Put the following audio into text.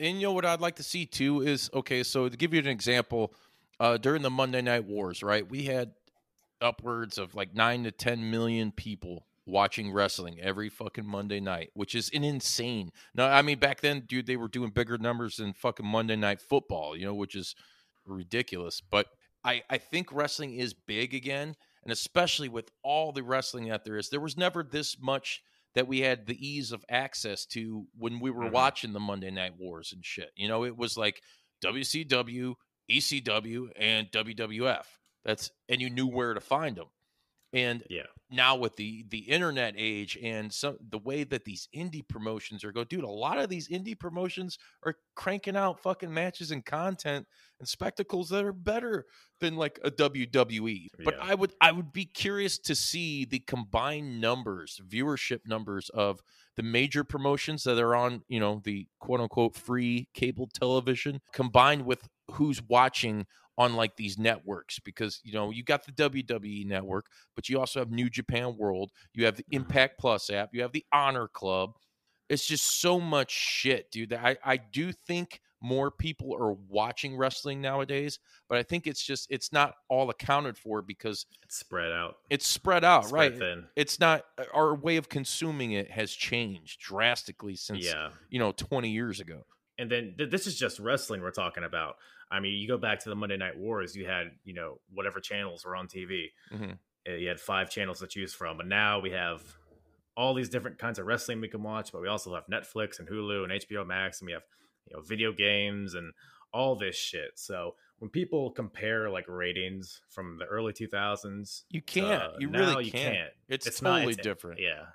and you know what I'd like to see too is okay. So to give you an example, uh, during the Monday Night Wars, right, we had upwards of like nine to ten million people watching wrestling every fucking Monday night, which is an insane. Now, I mean back then, dude, they were doing bigger numbers than fucking Monday Night Football, you know, which is ridiculous. But I I think wrestling is big again, and especially with all the wrestling that there is, there was never this much that we had the ease of access to when we were mm-hmm. watching the Monday Night Wars and shit. You know, it was like WCW, ECW, and WWF. That's and you knew where to find them. And yeah, now with the the internet age and some the way that these indie promotions are going, dude, a lot of these indie promotions are cranking out fucking matches and content and spectacles that are better than like a WWE. Yeah. But I would I would be curious to see the combined numbers, viewership numbers of the major promotions that are on, you know, the quote unquote free cable television combined with who's watching on like these networks because you know you got the WWE network, but you also have New Japan World. You have the mm-hmm. Impact Plus app. You have the Honor Club. It's just so much shit, dude. That I, I do think more people are watching wrestling nowadays, but I think it's just it's not all accounted for because it's spread out. It's spread out, right? Thin. It's not uh, our way of consuming it has changed drastically since yeah. you know 20 years ago. And then th- this is just wrestling we're talking about. I mean, you go back to the Monday Night Wars, you had, you know, whatever channels were on TV. Mm-hmm. Eh, you had five channels to choose from, but now we have all these different kinds of wrestling we can watch. But we also have Netflix and Hulu and HBO Max, and we have you know video games and all this shit. So when people compare like ratings from the early 2000s, you can't. Uh, you really can't. can't. It's, it's totally not, it's, different. Yeah,